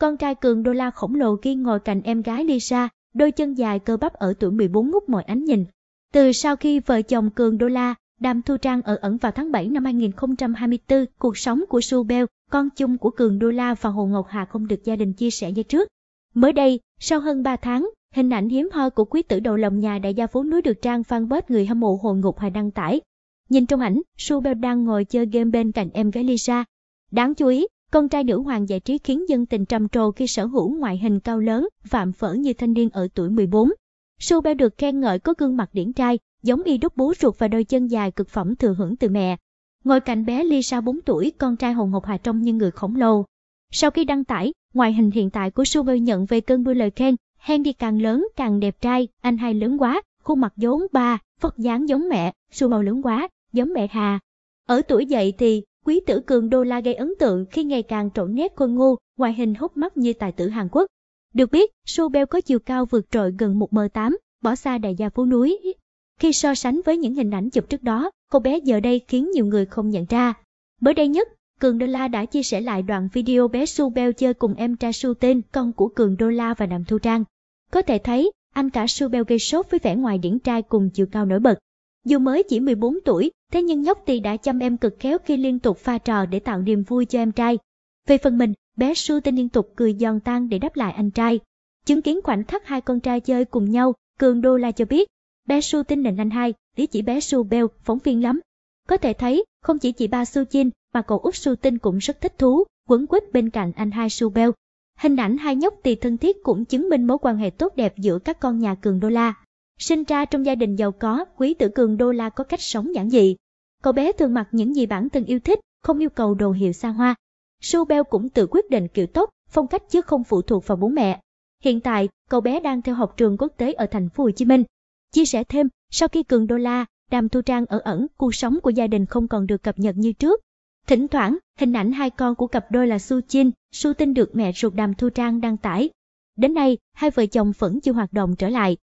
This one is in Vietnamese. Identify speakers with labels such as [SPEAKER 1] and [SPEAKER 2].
[SPEAKER 1] Con trai cường đô la khổng lồ kia ngồi cạnh em gái Lisa, đôi chân dài cơ bắp ở tuổi 14 ngút mọi ánh nhìn. Từ sau khi vợ chồng cường đô la, Đàm Thu Trang ở ẩn vào tháng 7 năm 2024, cuộc sống của Su Bell, con chung của Cường Đô La và Hồ Ngọc Hà không được gia đình chia sẻ như trước. Mới đây, sau hơn 3 tháng, hình ảnh hiếm hoi của quý tử đầu lòng nhà đại gia phố núi được trang fanpage người hâm mộ Hồ Ngọc Hà đăng tải. Nhìn trong ảnh, Su Bell đang ngồi chơi game bên cạnh em gái Lisa. Đáng chú ý, con trai nữ hoàng giải trí khiến dân tình trầm trồ khi sở hữu ngoại hình cao lớn, vạm vỡ như thanh niên ở tuổi 14. Sobel được khen ngợi có gương mặt điển trai, giống y đúc bú ruột và đôi chân dài cực phẩm thừa hưởng từ mẹ. Ngồi cạnh bé Lisa 4 tuổi, con trai hồng hộc hà trông như người khổng lồ. Sau khi đăng tải, ngoại hình hiện tại của Sobel nhận về cơn mưa lời khen, đi càng lớn càng đẹp trai, anh hai lớn quá, khuôn mặt giống ba, vóc dáng giống mẹ, Sobel lớn quá, giống mẹ hà. Ở tuổi dậy thì Quý tử Cường Đô La gây ấn tượng khi ngày càng trộn nét khôi ngô, ngoại hình hút mắt như tài tử Hàn Quốc. Được biết, Su Bell có chiều cao vượt trội gần 1m8, bỏ xa đại gia phố núi. Khi so sánh với những hình ảnh chụp trước đó, cô bé giờ đây khiến nhiều người không nhận ra. Mới đây nhất, Cường Đô La đã chia sẻ lại đoạn video bé Su Bell chơi cùng em trai Su Tên, con của Cường Đô La và Đàm Thu Trang. Có thể thấy, anh cả Su Bell gây sốt với vẻ ngoài điển trai cùng chiều cao nổi bật. Dù mới chỉ 14 tuổi Thế nhưng nhóc tỳ đã chăm em cực khéo khi liên tục pha trò để tạo niềm vui cho em trai. Về phần mình, bé Su tên liên tục cười giòn tan để đáp lại anh trai. Chứng kiến khoảnh khắc hai con trai chơi cùng nhau, Cường Đô La cho biết, bé Su tin nền anh hai, lý chỉ bé Su Bell phóng viên lắm. Có thể thấy, không chỉ chị ba Su chin mà cậu út Su Tinh cũng rất thích thú, quấn quýt bên cạnh anh hai Su Bell. Hình ảnh hai nhóc tỳ thân thiết cũng chứng minh mối quan hệ tốt đẹp giữa các con nhà Cường Đô La Sinh ra trong gia đình giàu có, Quý Tử Cường Đô La có cách sống giản dị. Cậu bé thường mặc những gì bản thân yêu thích, không yêu cầu đồ hiệu xa hoa. Su Beo cũng tự quyết định kiểu tóc, phong cách chứ không phụ thuộc vào bố mẹ. Hiện tại, cậu bé đang theo học trường quốc tế ở thành phố Hồ Chí Minh. Chia sẻ thêm, sau khi Cường Đô La, Đàm Thu Trang ở ẩn, cuộc sống của gia đình không còn được cập nhật như trước. Thỉnh thoảng, hình ảnh hai con của cặp đôi là Su Chin, Su Tinh được mẹ ruột Đàm Thu Trang đăng tải. Đến nay, hai vợ chồng vẫn chưa hoạt động trở lại.